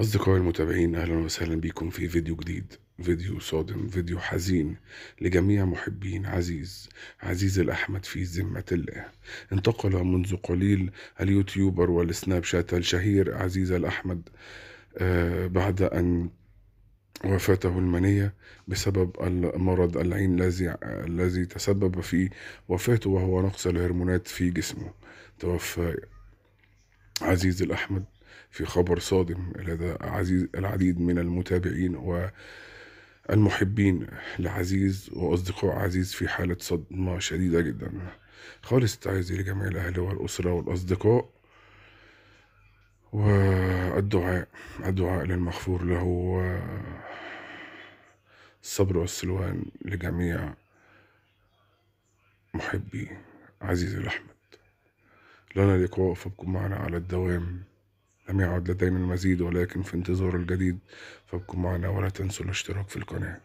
أصدقائي المتابعين أهلا وسهلا بكم في فيديو جديد فيديو صادم فيديو حزين لجميع محبين عزيز عزيز الأحمد في ذمة الله انتقل منذ قليل اليوتيوبر والسناب شات الشهير عزيز الأحمد آه، بعد أن وفاته المنية بسبب المرض العين الذي الذي تسبب في وفاته وهو نقص الهرمونات في جسمه توفى عزيز الأحمد في خبر صادم لدى عزيز العديد من المتابعين والمحبين لعزيز وأصدقاء عزيز في حالة صدمة شديدة جدا خالص التعازي لجميع الأهل والأسرة والأصدقاء والدعاء الدعاء للمغفور له الصبر والسلوان لجميع محبي عزيزي الأحمد لنا لقاء فابقوا معنا على الدوام لم يعد لدينا المزيد ولكن في انتظار الجديد فابقوا معنا ولا تنسوا الاشتراك في القناة